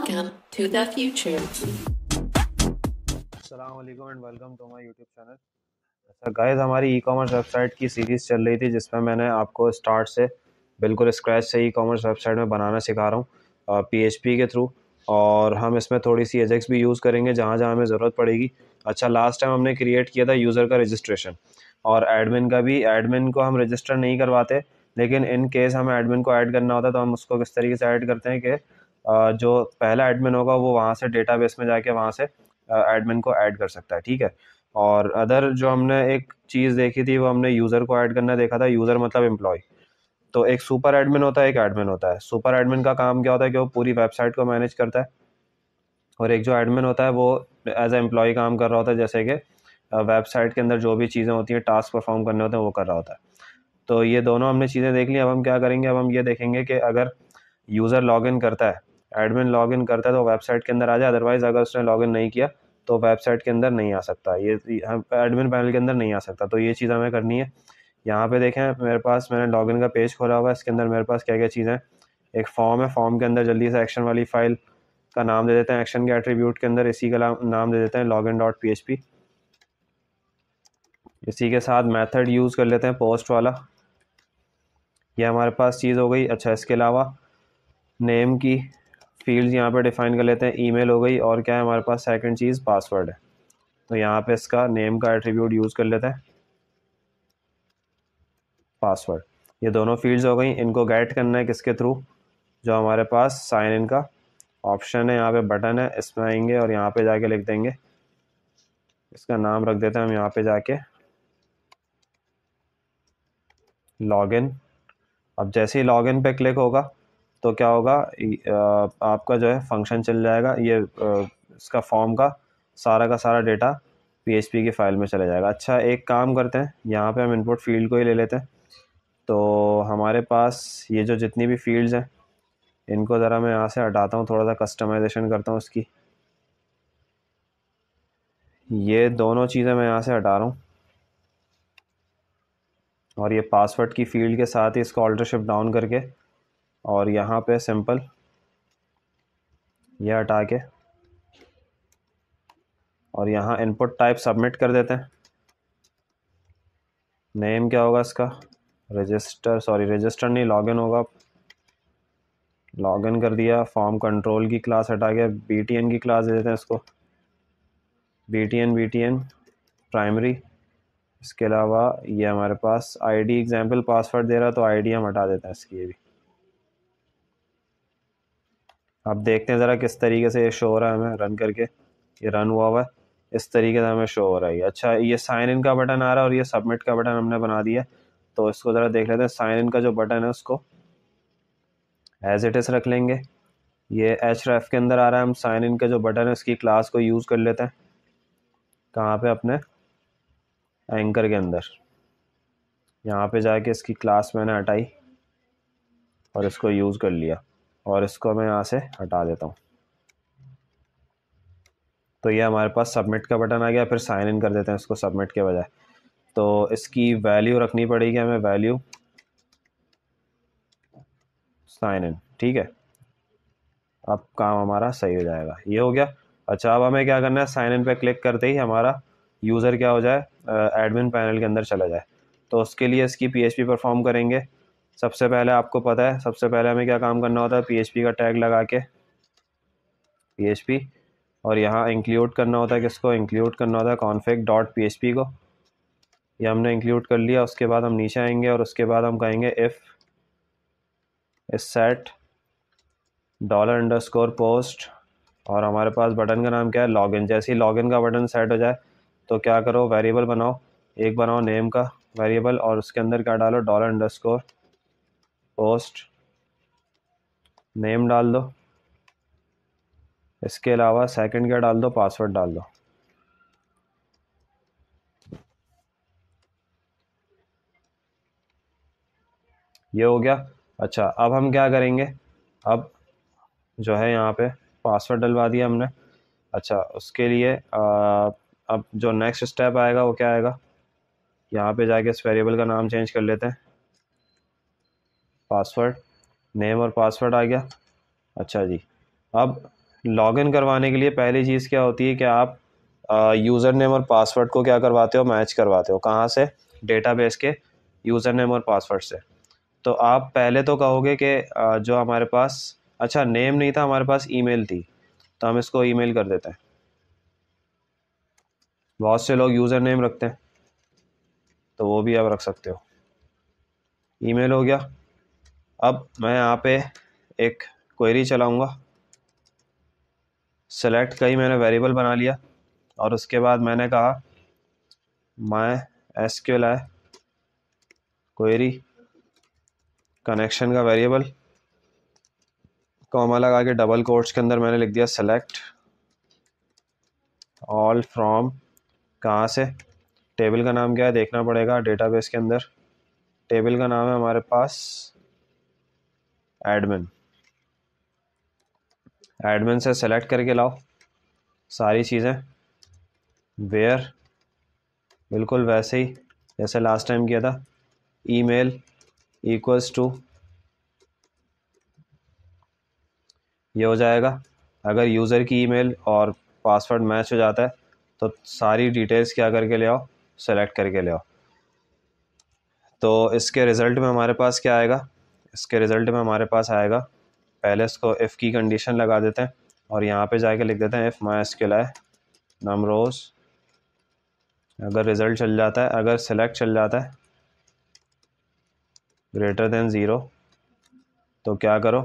guys हमारी e commerce website की series चल रही थी जिसमें मैंने आपको स्टार्ट से बिल्कुल स्क्रैच से ई कॉमर्स वेबसाइट में बनाना सिखा रहा हूँ पी के थ्रू और हम इसमें थोड़ी सी एजेक्स भी यूज़ करेंगे जहाँ जहाँ हमें ज़रूरत पड़ेगी अच्छा लास्ट टाइम हमने क्रिएट किया था यूज़र का रजिस्ट्रेशन और एडमिन का भी एडमिन को हम रजिस्टर नहीं करवाते लेकिन इन केस हमें एडमिन को ऐड करना होता है तो हम उसको किस तरीके से ऐड करते हैं कि जो पहला एडमिन होगा वो वहाँ से डेटा में जाके वहाँ से एडमिन को ऐड कर सकता है ठीक है और अदर जो हमने एक चीज़ देखी थी वो हमने यूज़र को ऐड करना देखा था यूज़र मतलब एम्प्लॉय तो एक सुपर एडमिन होता है एक एडमिन होता है सुपर एडमिन का काम क्या होता है कि वो पूरी वेबसाइट को मैनेज करता है और एक जो एडमिन होता है वो एज ए एम्प्लॉय काम कर रहा होता है जैसे कि वेबसाइट के अंदर जो भी चीज़ें होती हैं टास्क परफॉर्म करने होते हैं वो कर रहा होता है तो ये दोनों हमने चीज़ें देख ली अब हम क्या करेंगे अब हम ये देखेंगे कि अगर यूज़र लॉग करता है एडमिन लॉगिन करता है तो वेबसाइट के अंदर आ जाए अदरवाइज़ अगर उसने लॉगिन नहीं किया तो वेबसाइट के अंदर नहीं आ सकता ये एडमिन पैनल के अंदर नहीं आ सकता तो ये चीज़ हमें करनी है यहाँ पे देखें मेरे पास मैंने लॉगिन का पेज खोला हुआ है इसके अंदर मेरे पास क्या क्या चीज़ें एक फॉर्म है फॉर्म के अंदर जल्दी से एक्शन वाली फ़ाइल का नाम दे देते हैं एक्शन के एट्रीब्यूट के अंदर इसी का नाम दे देते हैं login dot P H P इसी के साथ मैथड यूज़ कर लेते हैं पोस्ट वाला ये हमारे पास चीज़ हो गई अच्छा इसके अलावा नेम की फील्ड्स यहाँ पे डिफ़ाइन कर लेते हैं ईमेल हो गई और क्या है हमारे पास सेकंड चीज़ पासवर्ड है तो यहाँ पे इसका नेम का एट्रीब्यूट यूज़ कर लेते हैं पासवर्ड ये दोनों फील्ड्स हो गई इनको गेट करना है किसके थ्रू जो हमारे पास साइन इन का ऑप्शन है यहाँ पे बटन है इसमें आएंगे और यहाँ पे जाके लिख देंगे इसका नाम रख देते हैं हम यहाँ पे जाके लॉगिन अब जैसे ही लॉगिन पे क्लिक होगा तो क्या होगा आपका जो है फंक्शन चल जाएगा ये इसका फॉर्म का सारा का सारा डेटा पीएचपी की फ़ाइल में चला जाएगा अच्छा एक काम करते हैं यहाँ पे हम इनपुट फील्ड को ही ले लेते हैं तो हमारे पास ये जो जितनी भी फील्ड्स हैं इनको ज़रा मैं यहाँ से हटाता हूँ थोड़ा सा कस्टमाइजेशन करता हूँ उसकी ये दोनों चीज़ें मैं यहाँ से हटा रहा हूँ और ये पासवर्ड की फ़ील्ड के साथ ही इसको ऑल्टरशिप डाउन करके और यहाँ पे सिंपल यह हटा के और यहाँ इनपुट टाइप सबमिट कर देते हैं नेम क्या होगा इसका रजिस्टर सॉरी रजिस्टर नहीं लॉगिन होगा लॉगिन कर दिया फॉर्म कंट्रोल की क्लास हटा के बी की क्लास दे देते हैं इसको बी टी प्राइमरी इसके अलावा ये हमारे पास आईडी एग्जांपल पासवर्ड दे रहा तो आईडी हम हटा देते हैं इसकी ये भी अब देखते हैं ज़रा किस तरीके से ये शो हो रहा है हमें रन करके ये रन हुआ हुआ है इस तरीके से हमें शो हो रहा है अच्छा ये साइन इन का बटन आ रहा है और ये सबमिट का बटन हमने बना दिया तो इसको ज़रा देख लेते हैं साइन इन का जो बटन है उसको एज इट इज़ रख लेंगे ये एच रेफ के अंदर आ रहा है हम साइन इन का जो बटन है उसकी क्लास को यूज़ कर लेते हैं कहाँ पे अपने एंकर के अंदर यहाँ पे जाके इसकी क्लास मैंने हटाई और इसको यूज़ कर लिया और इसको मैं यहाँ से हटा देता हूँ तो ये हमारे पास सबमिट का बटन आ गया फिर साइन इन कर देते हैं इसको सबमिट के बजाय तो इसकी वैल्यू रखनी पड़ेगी हमें वैल्यू साइन इन ठीक है अब काम हमारा सही हो जाएगा ये हो गया अच्छा अब हमें क्या करना है साइन इन पे क्लिक करते ही हमारा यूज़र क्या हो जाए एडमिन पैनल के अंदर चला जाए तो उसके लिए इसकी पी परफॉर्म करेंगे सबसे पहले आपको पता है सबसे पहले हमें क्या काम करना होता है पी का टैग लगा के पी और यहाँ इंक्लूड करना होता है किसको इंक्लूड करना होता है कॉन्फेक्ट डॉट पी को ये हमने इंक्लूड कर लिया उसके बाद हम नीचे आएंगे और उसके बाद हम कहेंगे if set dollar underscore post और हमारे पास बटन का नाम क्या है लॉगिन जैसे ही लॉगिन का बटन सेट हो जाए तो क्या करो वेरिएबल बनाओ एक बनाओ नेम का वेरिएबल और उसके अंदर क्या डालो dollar underscore post name डाल दो इसके अलावा सेकंड क्या डाल दो पासवर्ड डाल दो ये हो गया अच्छा अब हम क्या करेंगे अब जो है यहाँ पे पासवर्ड डलवा दिया हमने अच्छा उसके लिए आ, अब जो नेक्स्ट स्टेप आएगा वो क्या आएगा यहाँ पे जाके इस वेरिएबल का नाम चेंज कर लेते हैं पासवर्ड नेम और पासवर्ड आ गया अच्छा जी अब लॉगिन करवाने के लिए पहली चीज़ क्या होती है कि आप यूज़र नेम और पासवर्ड को क्या करवाते हो मैच करवाते हो कहाँ से डेटाबेस के यूज़र नेम और पासवर्ड से तो आप पहले तो कहोगे कि जो हमारे पास अच्छा नेम नहीं था हमारे पास ईमेल थी तो हम इसको ईमेल कर देते हैं बहुत से लोग यूज़र नेम रखते हैं तो वो भी आप रख सकते हो ईमेल हो गया अब मैं यहाँ पे एक क्वेरी चलाऊँगा सेलेक्ट कई मैंने वेरिएबल बना लिया और उसके बाद मैंने कहा माई mysqli query connection का वेरिएबल कॉमा लगा के डबल कोर्ट्स के अंदर मैंने लिख दिया सेलेक्ट ऑल फ्रॉम कहाँ से टेबल का नाम क्या है देखना पड़ेगा डेटाबेस के अंदर टेबल का नाम है हमारे पास एडमिन एडमिन से सेलेक्ट करके लाओ सारी चीज़ें वेयर बिल्कुल वैसे ही जैसे लास्ट टाइम किया था ईमेल इक्वल्स टू ये हो जाएगा अगर यूज़र की ईमेल और पासवर्ड मैच हो जाता है तो सारी डिटेल्स क्या करके ले आओ सेलेक्ट करके ले आओ तो इसके रिज़ल्ट में हमारे पास क्या आएगा इसके रिज़ल्ट में हमारे पास आएगा पहले इसको एफ़ की कंडीशन लगा देते हैं और यहाँ पे जाके लिख देते हैं एफ़ माइनस के नम रोज़ अगर रिज़ल्ट चल जाता है अगर सेलेक्ट चल जाता है ग्रेटर देन ज़ीरो तो क्या करो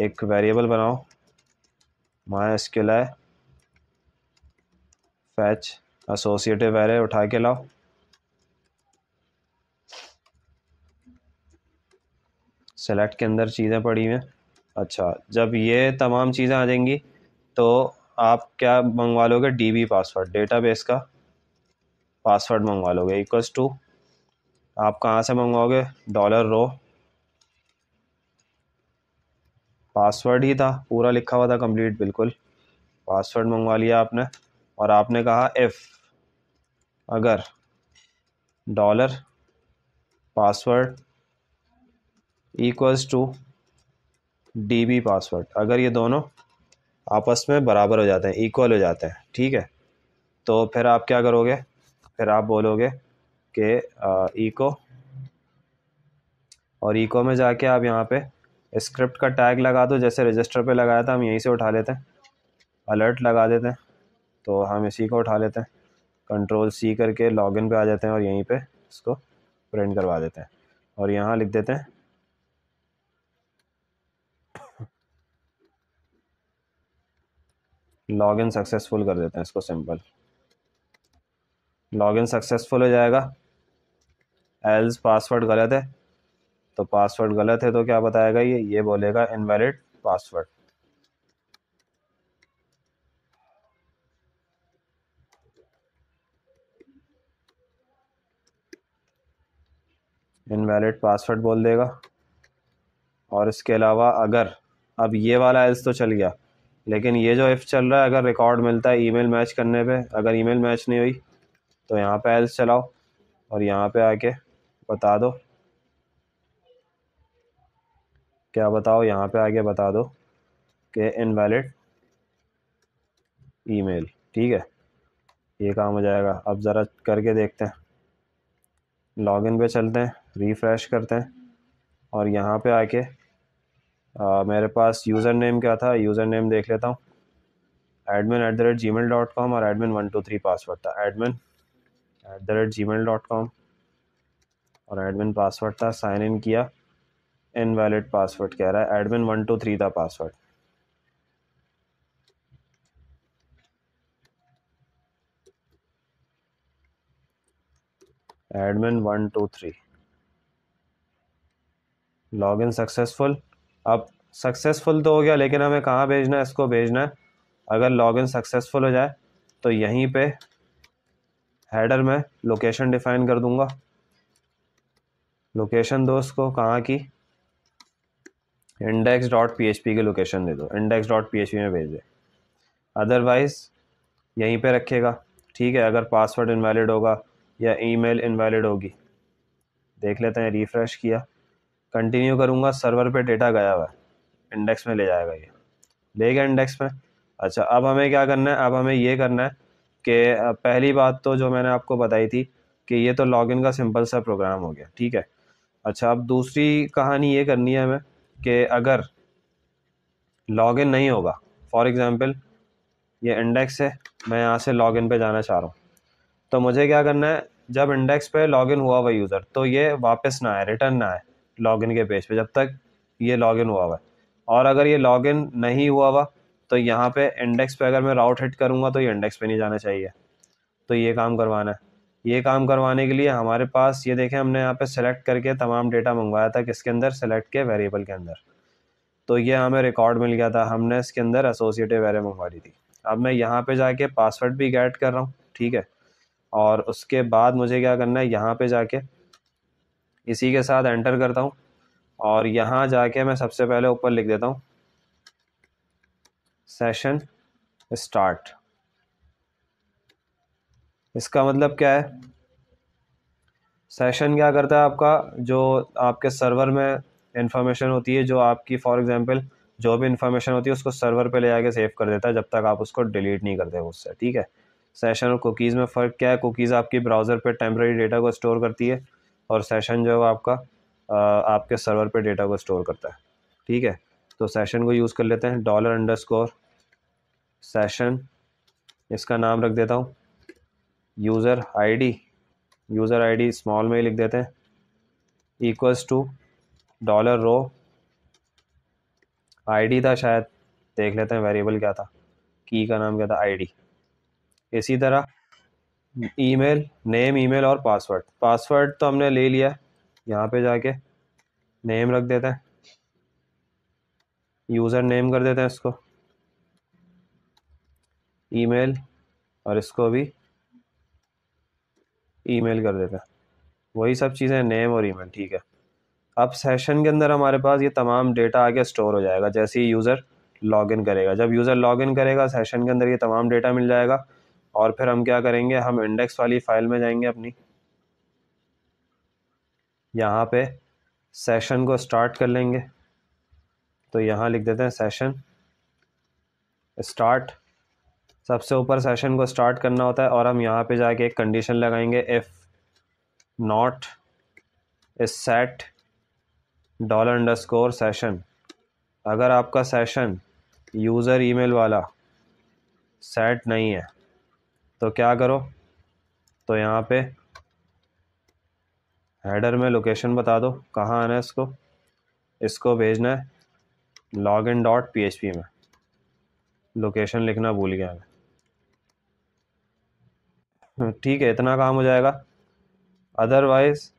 एक वेरिएबल बनाओ माइनस के लाए फैच एसोसिएटिव वेरे उठा के लाओ सेलेक्ट के अंदर चीज़ें पड़ी हुई हैं अच्छा जब ये तमाम चीज़ें आ जाएंगी तो आप क्या मंगवा लोगे डी पासवर्ड डेटाबेस का पासवर्ड मंगवा लोगे इक्वस टू आप कहाँ से मंगवाओगे डॉलर रो पासवर्ड ही था पूरा लिखा हुआ था कंप्लीट बिल्कुल पासवर्ड मंगवा लिया आपने और आपने कहा एफ़ अगर dollar password equals to D B password अगर ये दोनों आपस में बराबर हो जाते हैं इक्वल हो जाते हैं ठीक है तो फिर आप क्या करोगे फिर आप बोलोगे कि इको और इको में जाके आप यहाँ पे स्क्रिप्ट का टैग लगा दो जैसे रजिस्टर पे लगाया था हम यहीं से उठा लेते हैं अलर्ट लगा देते हैं तो हम इसी को उठा लेते हैं कंट्रोल सी करके लॉगिन पे आ जाते हैं और यहीं पे इसको प्रिंट करवा देते हैं और यहाँ लिख देते हैं लॉग इन सक्सेसफुल कर देते हैं इसको सिंपल लॉग इन सक्सेसफुल हो जाएगा एल्स पासवर्ड गलत है तो पासवर्ड गलत है तो क्या बताएगा ये ये बोलेगा इनवैलिड पासवर्ड इनवैलिड पासवर्ड बोल देगा और इसके अलावा अगर अब ये वाला एल्स तो चल गया लेकिन ये जो इफ़ चल रहा है अगर रिकॉर्ड मिलता है ईमेल मैच करने पे अगर ईमेल मैच नहीं हुई तो यहाँ पे एल्स चलाओ और यहाँ पे आके बता दो क्या बताओ यहाँ पे आके बता दो कि इनवैलिड ईमेल ठीक है ये काम हो जाएगा अब ज़रा करके देखते हैं लॉगिन पे चलते हैं रिफ़्रेश करते हैं और यहाँ पे आके आ, मेरे पास यूज़र नेम क्या था यूज़र नेम देख लेता हूँ admin at the rate Gmail dot com और admin one two three password था admin at the rate Gmail dot com और एडमिन पासवर्ड था साइन इन किया इनवैलिड पासवर्ड कह रहा है एडमिन वन टू थ्री था password admin one two three log in successful अब successful तो हो गया लेकिन हमें कहाँ भेजना है इसको भेजना है अगर लॉगिन सक्सेसफुल हो जाए तो यहीं पे हेडर में लोकेशन डिफाइन कर दूंगा लोकेशन दो उसको कहाँ की index dot P H P की लोकेशन दे दो index dot P H P में भेज दे अदरवाइज़ यहीं पे रखेगा ठीक है अगर पासवर्ड इनवैलिड होगा या ईमेल इनवैलिड होगी देख लेते हैं रिफ़्रेश किया कंटिन्यू करूँगा सर्वर पे डेटा गया हुआ है इंडेक्स में ले जाएगा ये ले गया इंडेक्स में अच्छा अब हमें क्या करना है अब हमें ये करना है कि पहली बात तो जो मैंने आपको बताई थी कि ये तो लॉगिन का सिंपल सा प्रोग्राम हो गया ठीक है अच्छा अब दूसरी कहानी ये करनी है हमें कि अगर लॉगिन नहीं होगा फॉर एग्ज़ाम्पल ये इंडेक्स है मैं यहाँ से लॉगिन पे जाना चाह रहा हूँ तो मुझे क्या करना है जब इंडेक्स पे लॉगिन हुआ हुआ यूज़र तो ये वापस ना आए रिटर्न ना आए लॉगिन के पेज पे जब तक ये लॉगिन हुआ हुआ है और अगर ये लॉगिन नहीं हुआ हुआ तो यहाँ पे इंडेक्स पे अगर मैं राउट हिट करूँगा तो ये इंडेक्स पे नहीं जाना चाहिए तो ये काम करवाना है ये काम करवाने के लिए हमारे पास ये देखें हमने यहाँ पे सेलेक्ट करके तमाम डेटा मंगवाया था किसके अंदर सेलेक्ट के वेरिएबल के अंदर तो ये हमें रिकॉर्ड मिल गया था हमने इसके अंदर एसोसिएटिव वेरे मंगवा ली थी अब मैं यहाँ पर जाके पासवर्ड भी गैड कर रहा हूँ ठीक है और उसके बाद मुझे क्या करना है यहाँ पे जाके इसी के साथ एंटर करता हूँ और यहाँ जाके मैं सबसे पहले ऊपर लिख देता हूँ सेशन स्टार्ट इसका मतलब क्या है सेशन क्या करता है आपका जो आपके सर्वर में इंफॉर्मेशन होती है जो आपकी फॉर एग्ज़ाम्पल जो भी इंफॉर्मेशन होती है उसको सर्वर पे ले जाके सेव कर देता है जब तक आप उसको डिलीट नहीं करते उससे ठीक है सेशन और कुकीज़ में फ़र्क क्या है कुकीज़ आपकी ब्राउज़र पे टेम्प्रेरी डेटा को स्टोर करती है और सेशन जो है आपका आपके सर्वर पे डेटा को स्टोर करता है ठीक है तो सेशन को यूज़ कर लेते हैं डॉलर अंडर स्कोर सेशन इसका नाम रख देता हूँ user ID user ID small में ही लिख देते हैं equals to dollar row ID था शायद देख लेते हैं वेरिएबल क्या था की का नाम क्या था आईडी इसी तरह ईमेल नेम ईमेल और पासवर्ड पासवर्ड तो हमने ले लिया यहाँ पे जाके नेम रख देते हैं यूज़र नेम कर देते हैं इसको ईमेल और इसको भी ईमेल कर देते हैं वही सब चीज़ें नेम और ईमेल ठीक है अब सेशन के अंदर हमारे पास ये तमाम डेटा आगे स्टोर हो जाएगा जैसे ही यूज़र लॉगिन करेगा जब यूज़र लॉगिन करेगा सेशन के अंदर ये तमाम डेटा मिल जाएगा और फिर हम क्या करेंगे हम इंडेक्स वाली फाइल में जाएंगे अपनी यहाँ पे सेशन को स्टार्ट कर लेंगे तो यहाँ लिख देते हैं सेशन स्टार्ट सबसे ऊपर सेशन को स्टार्ट करना होता है और हम यहाँ पे जाके एक कंडीशन लगाएंगे if not is set dollar underscore session अगर आपका सेशन यूज़र ईमेल वाला सेट नहीं है तो क्या करो तो यहाँ पे हेडर में लोकेशन बता दो कहाँ आना है इसको इसको भेजना है log in dot P H P में लोकेशन लिखना भूल गया मैं ठीक है इतना काम हो जाएगा अदरवाइज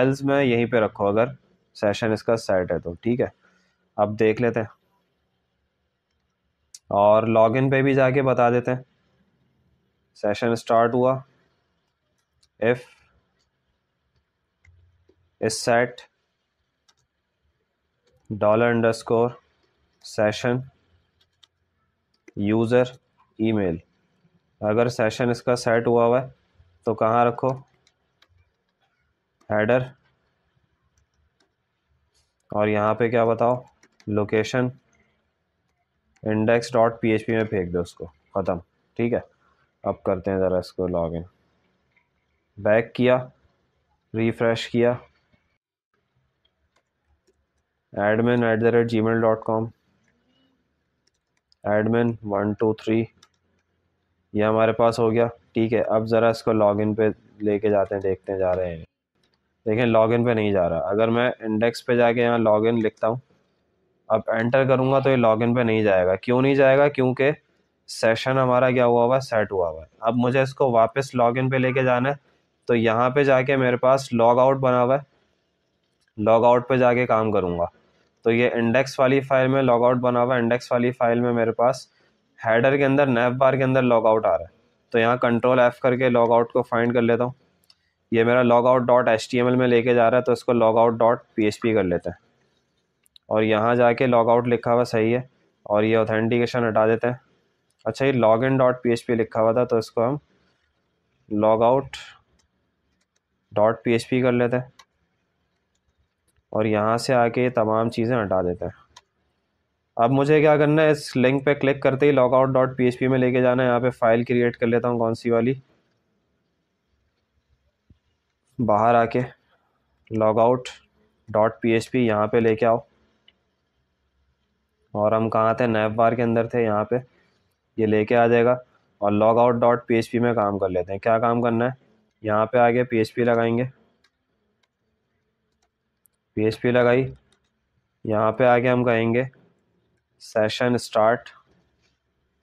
एल्स में यहीं पे रखो अगर सेशन इसका सेट है तो ठीक है अब देख लेते हैं और लॉगिन पे भी जाके बता देते हैं सेशन स्टार्ट हुआ if is set dollar underscore session user email अगर सेशन इसका सेट हुआ हुआ है तो कहाँ रखो हेडर और यहाँ पे क्या बताओ लोकेशन इंडेक्स डॉट पी में फेंक दो उसको ख़त्म ठीक है अब करते हैं ज़रा इसको लॉगिन बैक किया रिफ़्रेश किया admin at the rate Gmail dot com admin one two three ये हमारे पास हो गया ठीक है अब ज़रा इसको लॉगिन पे लेके जाते हैं देखते हैं जा रहे हैं देखें लॉगिन पे नहीं जा रहा अगर मैं इंडेक्स पे जाके यहाँ लॉगिन लिखता हूँ अब एंटर करूँगा तो ये लॉगिन पे नहीं जाएगा क्यों नहीं जाएगा क्योंकि सेशन हमारा क्या हुआ हुआ है सेट हुआ हुआ है अब मुझे इसको वापस लॉग इन पे लेके जाना है तो यहाँ पे जाके मेरे पास लॉग आउट बना हुआ है लॉग आउट पे जाके काम करूँगा तो ये इंडेक्स वाली फाइल में लॉग आउट बना हुआ है इंडेक्स वाली फाइल में मेरे पास हैडर के अंदर नैप बार के अंदर लॉग आउट आ रहा है तो यहाँ कंट्रोल एफ़ करके लॉग आउट को फाइंड कर लेता हूँ ये मेरा log out dot H T M L में लेके जा रहा है तो इसको log out dot P H P कर लेते हैं और यहाँ जाके लॉग आउट लिखा हुआ सही है और ये ऑथेंटिकेशन हटा देते हैं अच्छा ये log in dot P H P लिखा हुआ था तो इसको हम log out dot P H P कर लेते हैं और यहाँ से आके तमाम चीज़ें हटा देते हैं अब मुझे क्या करना है इस लिंक पे क्लिक करते ही log out dot P H P में लेके जाना है यहाँ पे फाइल क्रिएट कर लेता हूँ कौन सी वाली बाहर आके log out dot P H P यहाँ पर लेके आओ और हम कहाँ थे नैब बार के अंदर थे यहाँ पे ये लेके आ जाएगा और लॉग आउट डॉट पी में काम कर लेते हैं क्या काम करना है यहाँ पे आगे पी लगाएंगे पी लगाई यहाँ पे आगे हम कहेंगे सेशन स्टार्ट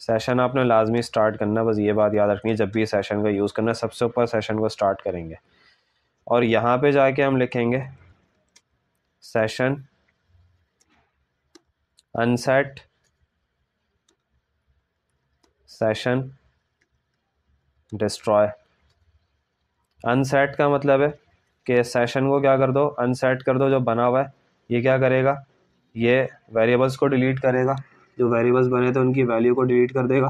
सेशन आपने लाजमी स्टार्ट करना बस ये बात याद रखनी है जब भी सेशन का यूज़ करना सबसे ऊपर सेशन को स्टार्ट करेंगे और यहाँ पे जाके हम लिखेंगे session unset session destroy unset का मतलब है कि सेशन को क्या कर दो अनसेट कर दो जो बना हुआ है ये क्या करेगा ये वेरिएबल्स को डिलीट करेगा जो वेरिएबल्स बने थे उनकी वैल्यू को डिलीट कर देगा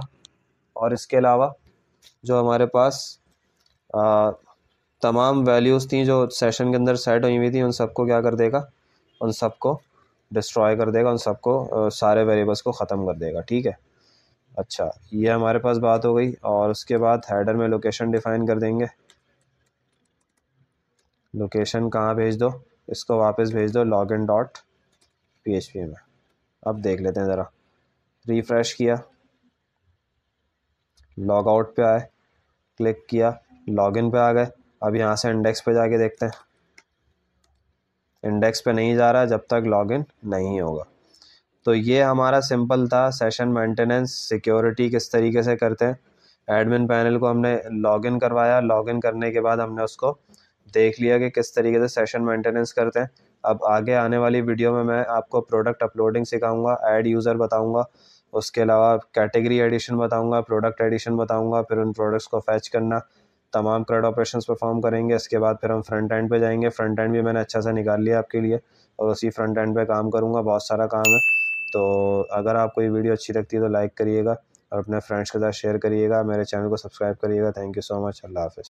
और इसके अलावा जो हमारे पास आ, तमाम वैल्यूज़ थी जो सेशन के अंदर सेट हुई हुई थी उन सबको क्या कर देगा उन सबको डिस्ट्रॉय कर देगा उन सबको सारे वेरिएबल्स को ख़त्म कर देगा ठीक है अच्छा ये हमारे पास बात हो गई और उसके बाद हेडर में लोकेशन डिफाइन कर देंगे लोकेशन कहाँ भेज दो इसको वापस भेज दो log in dot P H P में अब देख लेते हैं ज़रा रिफ़्रेश किया लॉग आउट पे आए क्लिक किया लॉग इन पे आ गए अब यहाँ से इंडेक्स पे जाके देखते हैं इंडेक्स पे नहीं जा रहा जब तक लॉगिन नहीं होगा तो ये हमारा सिंपल था सेशन मेंटेनेंस सिक्योरिटी किस तरीके से करते हैं एडमिन पैनल को हमने लॉगिन करवाया लॉगिन करने के बाद हमने उसको देख लिया कि किस तरीके से सेशन मेंटेनेंस करते हैं अब आगे आने वाली वीडियो में मैं आपको प्रोडक्ट अपलोडिंग सिखाऊंगा ऐड यूज़र बताऊंगा उसके अलावा कैटेगरी एडिशन बताऊंगा प्रोडक्ट एडिशन बताऊंगा फिर उन प्रोडक्ट्स को फैच करना तमाम क्रेड ऑपरेशन परफॉर्म करेंगे इसके बाद फिर हम फ्रंट एंड पे जाएंगे फ्रंट एंड भी मैंने अच्छा से निकाल लिया आपके लिए और उसी फ्रंट एंड पे काम करूँगा बहुत सारा काम है तो अगर आपको ये वीडियो अच्छी लगती है तो लाइक करिएगा और अपने फ्रेंड्स के साथ शेयर करिएगा मेरे चैनल को सब्सक्राइब करिएगा थैंक यू सो मच अल्लाह हाफ़